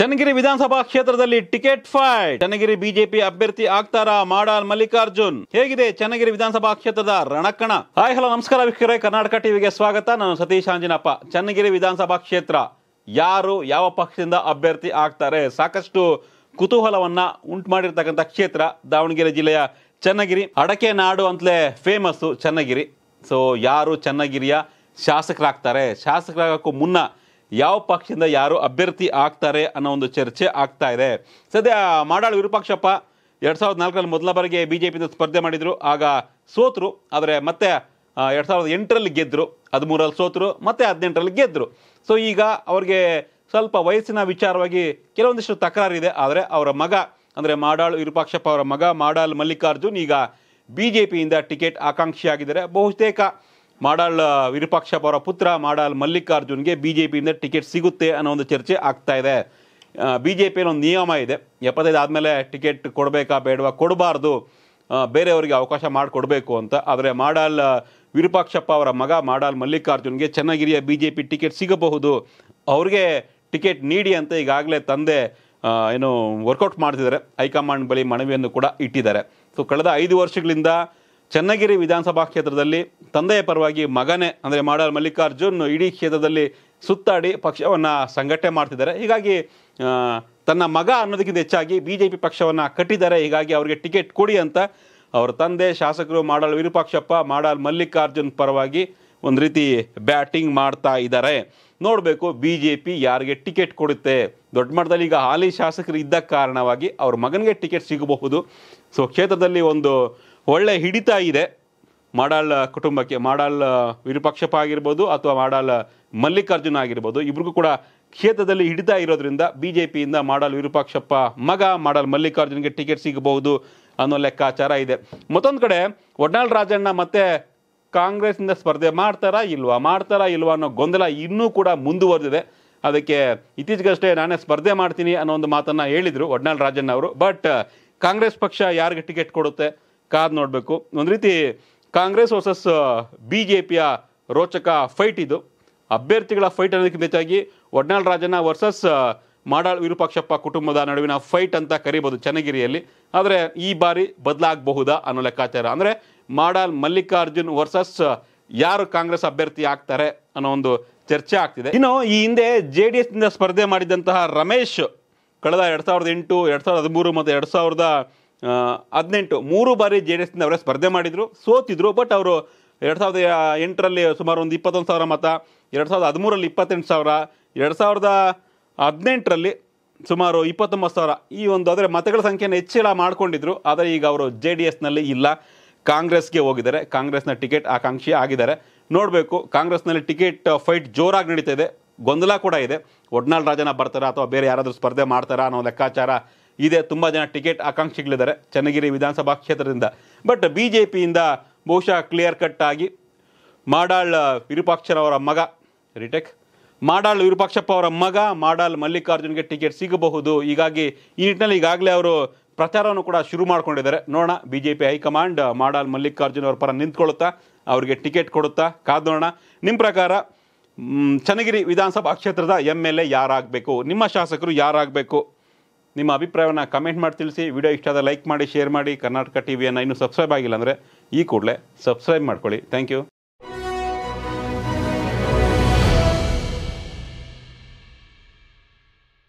ಚನ್ನಗಿರಿ ವಿಧಾನಸಭಾ ಕ್ಷೇತ್ರದಲ್ಲಿ ticket fight Channagiri BJP ಅಭ್ಯರ್ಥಿ ಆಗ್ತಾರಾ ಮಾಡಾಲ್ ಮಲ್ಲಿಕಾರ್ಜುನ್ ಹೇಗಿದೆ ಚನ್ನಗಿರಿ ವಿಧಾನಸಭಾ ಕ್ಷೇತ್ರದ ರಣಕಣ ಹಾಯ್ ಹಲೋ ನಮಸ್ಕಾರ ವೀಕ್ಷಕರೇ ಕರ್ನಾಟಕ ಟಿವಿಗೆ ಸ್ವಾಗತ ನಾನು ಸತೀಶ್ ಅಂಜಿನಪ್ಪ ಚನ್ನಗಿರಿ ವಿಧಾನಸಭಾ ಕ್ಷೇತ್ರ ಯಾರು ಯಾವ ಪಕ್ಷದಿಂದ ಅಭ್ಯರ್ಥಿ ಆಗ್ತಾರೆ ಸಾಕಷ್ಟು ಕುತೂಹಲವನ್ನ ಉಂಟು ಮಾಡಿರ್ತಕ್ಕಂಥ ಕ್ಷೇತ್ರ ದಾವಣಗೆರೆ ಜಿಲ್ಲೆಯ ಚನ್ನಗಿರಿ ಅಡಕೆ ನಾಡು ಅಂತಲೇ ಫೇಮಸ್ಸು ಚನ್ನಗಿರಿ ಸೊ ಯಾರು ಚನ್ನಗಿರಿಯ ಶಾಸಕರಾಗ್ತಾರೆ ಶಾಸಕರಾಗಕ್ಕೂ ಮುನ್ನ ಯಾವ ಪಕ್ಷದಿಂದ ಯಾರು ಅಭ್ಯರ್ಥಿ ಆಗ್ತಾರೆ ಅನ್ನೋ ಒಂದು ಚರ್ಚೆ ಆಗ್ತಾ ಇದೆ ಸದ್ಯ ಮಾಡಾಳು ವಿರೂಪಾಕ್ಷಪ್ಪ ಎರಡು ಸಾವಿರದ ನಾಲ್ಕರಲ್ಲಿ ಮೊದಲ ಬಾರಿಗೆ ಬಿ ಜೆ ಪಿಯಿಂದ ಸ್ಪರ್ಧೆ ಮಾಡಿದರು ಆಗ ಸೋತರು ಆದರೆ ಮತ್ತೆ ಎರಡು ಸಾವಿರದ ಎಂಟರಲ್ಲಿ ಗೆದ್ದರು ಹದಿಮೂರಲ್ಲಿ ಸೋತರು ಮತ್ತೆ ಹದಿನೆಂಟರಲ್ಲಿ ಗೆದ್ದರು ಸೊ ಈಗ ಅವ್ರಿಗೆ ಸ್ವಲ್ಪ ವಯಸ್ಸಿನ ವಿಚಾರವಾಗಿ ಕೆಲವೊಂದಿಷ್ಟು ತಕರಾರಿದೆ ಆದರೆ ಅವರ ಮಗ ಅಂದರೆ ಮಾಡಾಳು ವಿರೂಪಾಕ್ಷಪ್ಪ ಅವರ ಮಗ ಮಾಡಾಳ್ ಮಲ್ಲಿಕಾರ್ಜುನ್ ಈಗ ಬಿ ಜೆ ಪಿಯಿಂದ ಟಿಕೆಟ್ ಆಕಾಂಕ್ಷಿಯಾಗಿದ್ದಾರೆ ಬಹುತೇಕ ಮಾಡಾಳ್ ವಿರೂಪಾಕ್ಷಪ್ಪ ಅವರ ಪುತ್ರ ಮಾಡಾಳ್ ಮಲ್ಲಿಕಾರ್ಜುನ್ಗೆ ಬಿ ಜೆ ಪಿಯಿಂದ ಟಿಕೆಟ್ ಸಿಗುತ್ತೆ ಅನ್ನೋ ಒಂದು ಚರ್ಚೆ ಆಗ್ತಾ ಇದೆ ಬಿ ಜೆ ಪಿಯಲ್ಲಿ ಒಂದು ನಿಯಮ ಇದೆ ಎಪ್ಪತ್ತೈದು ಆದಮೇಲೆ ಟಿಕೆಟ್ ಕೊಡಬೇಕಾ ಬೇಡವಾ ಕೊಡಬಾರ್ದು ಬೇರೆಯವರಿಗೆ ಅವಕಾಶ ಮಾಡಿಕೊಡ್ಬೇಕು ಅಂತ ಆದರೆ ಮಾಡಾಳ್ ವಿರೂಪಾಕ್ಷಪ್ಪ ಅವರ ಮಗ ಮಾಡಾಳ್ ಮಲ್ಲಿಕಾರ್ಜುನ್ಗೆ ಚನ್ನಗಿರಿಯ ಬಿ ಜೆ ಪಿ ಟಿಕೆಟ್ ಸಿಗಬಹುದು ಅವ್ರಿಗೆ ಟಿಕೆಟ್ ನೀಡಿ ಅಂತ ಈಗಾಗಲೇ ತಂದೆ ಏನು ವರ್ಕೌಟ್ ಮಾಡ್ತಿದ್ದಾರೆ ಹೈಕಮಾಂಡ್ ಬಳಿ ಮನವಿಯನ್ನು ಕೂಡ ಇಟ್ಟಿದ್ದಾರೆ ಸೊ ಕಳೆದ ಐದು ವರ್ಷಗಳಿಂದ ಚನ್ನಗಿರಿ ವಿಧಾನಸಭಾ ಕ್ಷೇತ್ರದಲ್ಲಿ ತಂದೆಯ ಪರವಾಗಿ ಮಗನೇ ಅಂದರೆ ಮಾಡಾಳ್ ಮಲ್ಲಿಕಾರ್ಜುನ್ ಇಡೀ ಕ್ಷೇತ್ರದಲ್ಲಿ ಸುತ್ತಾಡಿ ಪಕ್ಷವನ್ನು ಸಂಘಟನೆ ಮಾಡ್ತಿದ್ದಾರೆ ಹೀಗಾಗಿ ತನ್ನ ಮಗ ಅನ್ನೋದಕ್ಕಿಂತ ಹೆಚ್ಚಾಗಿ ಬಿ ಜೆ ಪಿ ಪಕ್ಷವನ್ನು ಕಟ್ಟಿದ್ದಾರೆ ಹೀಗಾಗಿ ಅವರಿಗೆ ಟಿಕೆಟ್ ಕೊಡಿ ಅಂತ ಅವರ ತಂದೆ ಶಾಸಕರು ಮಾಡಾಳ್ ವಿರೂಪಾಕ್ಷಪ್ಪ ಮಾಡಾಳ್ ಮಲ್ಲಿಕಾರ್ಜುನ್ ಪರವಾಗಿ ಒಂದು ರೀತಿ ಬ್ಯಾಟಿಂಗ್ ಮಾಡ್ತಾ ಇದ್ದಾರೆ ನೋಡಬೇಕು ಬಿ ಜೆ ಪಿ ಯಾರಿಗೆ ಟಿಕೆಟ್ ಕೊಡುತ್ತೆ ದೊಡ್ಡ ಮಟ್ಟದಲ್ಲಿ ಈಗ ಹಾಲಿ ಶಾಸಕರು ಇದ್ದ ಕಾರಣವಾಗಿ ಅವ್ರ ಮಗನಿಗೆ ಟಿಕೆಟ್ ಸಿಗಬಹುದು ಸೊ ಕ್ಷೇತ್ರದಲ್ಲಿ ಒಂದು ಒಳ್ಳೆ ಹಿಡಿತ ಇದೆ ಮಾಡಾಳ್ ಕುಟುಂಬಕ್ಕೆ ಮಾಡಾಳ್ ವಿರೂಪಾಕ್ಷಪ್ಪ ಆಗಿರ್ಬೋದು ಅಥವಾ ಮಾಡಾಳ್ ಮಲ್ಲಿಕಾರ್ಜುನ ಆಗಿರ್ಬೋದು ಇಬ್ರಿಗೂ ಕೂಡ ಕ್ಷೇತ್ರದಲ್ಲಿ ಹಿಡಿತ ಇರೋದ್ರಿಂದ ಬಿ ಜೆ ಪಿಯಿಂದ ಮಾಡಾಳ್ ವಿರೂಪಾಕ್ಷಪ್ಪ ಮಗ ಮಾಡಾಳ್ ಮಲ್ಲಿಕಾರ್ಜುನಿಗೆ ಟಿಕೆಟ್ ಸಿಗಬಹುದು ಅನ್ನೋ ಲೆಕ್ಕಾಚಾರ ಇದೆ ಮತ್ತೊಂದು ಕಡೆ ಒಡ್ನಾಳ್ ರಾಜಣ್ಣ ಮತ್ತೆ ಕಾಂಗ್ರೆಸ್ನಿಂದ ಸ್ಪರ್ಧೆ ಮಾಡ್ತಾರಾ ಇಲ್ವಾ ಮಾಡ್ತಾರಾ ಇಲ್ವಾ ಅನ್ನೋ ಗೊಂದಲ ಇನ್ನೂ ಕೂಡ ಮುಂದುವರೆದಿದೆ ಅದಕ್ಕೆ ಇತ್ತೀಚೆಗಷ್ಟೇ ನಾನೇ ಸ್ಪರ್ಧೆ ಮಾಡ್ತೀನಿ ಅನ್ನೋ ಒಂದು ಮಾತನ್ನು ಹೇಳಿದರು ಒಡ್ನಾಳ್ ರಾಜಣ್ಣ ಅವರು ಬಟ್ ಕಾಂಗ್ರೆಸ್ ಪಕ್ಷ ಯಾರಿಗೆ ಟಿಕೆಟ್ ಕೊಡುತ್ತೆ ಕಾದ್ ನೋಡಬೇಕು ಒಂದು ರೀತಿ ಕಾಂಗ್ರೆಸ್ ವರ್ಸಸ್ ಬಿ ಜೆ ಪಿಯ ರೋಚಕ ಫೈಟ್ ಇದು ಅಭ್ಯರ್ಥಿಗಳ ಫೈಟ್ ಅನ್ನೋದಕ್ಕೆ ಹೆಚ್ಚಾಗಿ ಒಡ್ನಾಳ್ ರಾಜನ ವರ್ಸಸ್ ಮಾಡಾಳ್ ವಿರೂಪಾಕ್ಷಪ್ಪ ಕುಟುಂಬದ ನಡುವಿನ ಫೈಟ್ ಅಂತ ಕರಿಬೋದು ಚನ್ನಗಿರಿಯಲ್ಲಿ ಆದರೆ ಈ ಬಾರಿ ಬದಲಾಗಬಹುದಾ ಅನ್ನೋ ಲೆಕ್ಕಾಚಾರ ಅಂದರೆ ಮಾಡಾಳ್ ಮಲ್ಲಿಕಾರ್ಜುನ್ ವರ್ಸಸ್ ಯಾರು ಕಾಂಗ್ರೆಸ್ ಅಭ್ಯರ್ಥಿ ಆಗ್ತಾರೆ ಅನ್ನೋ ಒಂದು ಚರ್ಚೆ ಆಗ್ತಿದೆ ಇನ್ನು ಈ ಹಿಂದೆ ಜೆ ಡಿ ಎಸ್ನಿಂದ ಸ್ಪರ್ಧೆ ಮಾಡಿದಂತಹ ರಮೇಶ್ ಕಳೆದ ಎರಡು ಸಾವಿರದ ಎಂಟು ಎರಡು ಸಾವಿರದ ಹದಿಮೂರು ಮತ್ತು ಎರಡು ಸಾವಿರದ ಹದಿನೆಂಟು ಮೂರು ಬಾರಿ ಜೆ ಡಿ ಎಸ್ನಿಂದ ಅವರೇ ಸ್ಪರ್ಧೆ ಮಾಡಿದರು ಸೋತಿದ್ರು ಬಟ್ ಅವರು ಎರಡು ಸಾವಿರದ ಎಂಟರಲ್ಲಿ ಸುಮಾರು ಒಂದು ಇಪ್ಪತ್ತೊಂದು ಸಾವಿರ ಮತ ಎರಡು ಸಾವಿರದ ಹದಿಮೂರಲ್ಲಿ ಇಪ್ಪತ್ತೆಂಟು ಸಾವಿರ ಎರಡು ಸಾವಿರದ ಹದಿನೆಂಟರಲ್ಲಿ ಸುಮಾರು ಇಪ್ಪತ್ತೊಂಬತ್ತು ಸಾವಿರ ಈ ಒಂದು ಅಂದರೆ ಮತಗಳ ಸಂಖ್ಯೆಯನ್ನು ಹೆಚ್ಚಳ ಮಾಡ್ಕೊಂಡಿದ್ರು ಆದರೆ ಈಗ ಅವರು ಜೆ ಡಿ ಎಸ್ನಲ್ಲಿ ಇಲ್ಲ ಕಾಂಗ್ರೆಸ್ಗೆ ಹೋಗಿದ್ದಾರೆ ಕಾಂಗ್ರೆಸ್ನ ಟಿಕೆಟ್ ಆಕಾಂಕ್ಷಿ ಆಗಿದ್ದಾರೆ ನೋಡಬೇಕು ಕಾಂಗ್ರೆಸ್ನಲ್ಲಿ ಟಿಕೆಟ್ ಫೈಟ್ ಜೋರಾಗಿ ನಡೀತಾ ಇದೆ ಗೊಂದಲ ಕೂಡ ಇದೆ ಒಡ್ನಾಳ್ ರಾಜನ ಬರ್ತಾರಾ ಅಥವಾ ಬೇರೆ ಯಾರಾದರೂ ಸ್ಪರ್ಧೆ ಮಾಡ್ತಾರಾ ಅನ್ನೋ ಲೆಕ್ಕಾಚಾರ ಇದೆ ತುಂಬ ಜನ ಟಿಕೆಟ್ ಆಕಾಂಕ್ಷಿಗಳಿದ್ದಾರೆ ಚನ್ನಗಿರಿ ವಿಧಾನಸಭಾ ಕ್ಷೇತ್ರದಿಂದ ಬಟ್ ಬಿ ಜೆ ಪಿಯಿಂದ ಬಹುಶಃ ಕ್ಲಿಯರ್ ಕಟ್ ಆಗಿ ಮಾಡಾಳ್ ವಿರೂಪಾಕ್ಷರವರ ಮಗ ರಿಟೆಕ್ ಮಾಡಾಳ್ ವಿರೂಪಾಕ್ಷಪ್ಪ ಅವರ ಮಗ ಮಾಡಾಳ್ ಮಲ್ಲಿಕಾರ್ಜುನ್ಗೆ ಟಿಕೆಟ್ ಸಿಗಬಹುದು ಹೀಗಾಗಿ ಈ ನಿಟ್ಟಿನಲ್ಲಿ ಈಗಾಗಲೇ ಅವರು ಪ್ರಚಾರವನ್ನು ಕೂಡ ಶುರು ಮಾಡ್ಕೊಂಡಿದ್ದಾರೆ ನೋಡೋಣ B J P high command Madal Mallikarjun ಅವರ ಪರ ನಿಂತ್ಕೊಳ್ಳುತ್ತಾ ಅವರಿಗೆ ಟಿಕೆಟ್ ಕೊಡುತ್ತಾ ಕಾದು ನೋಡೋಣ ನಿಮ್ಮ ಪ್ರಕಾರ ಚನ್ನಗಿರಿ ವಿಧಾನಸಭಾ ಕ್ಷೇತ್ರದ ಎಮ್ ಎಲ್ ಎ ಯಾರಾಗಬೇಕು ನಿಮ್ಮ ಶಾಸಕರು ಯಾರಾಗಬೇಕು ನಿಮ್ಮ ಅಭಿಪ್ರಾಯವನ್ನು ಕಮೆಂಟ್ ಮಾಡಿ ತಿಳಿಸಿ ವಿಡಿಯೋ ಇಷ್ಟ ಆದರೆ ಲೈಕ್ ಮಾಡಿ ಶೇರ್ ಮಾಡಿ ಕರ್ನಾಟಕ ವಿಯನ್ನು ಇನ್ನೂ ಸಬ್ಸ್ಕ್ರೈಬ್ ಆಗಿಲ್ಲ ಅಂದರೆ ಈ ಕೂಡಲೇ ಸಬ್ಸ್ಕ್ರೈಬ್ ಮಾಡ್ಕೊಳ್ಳಿ ಥ್ಯಾಂಕ್ ಯು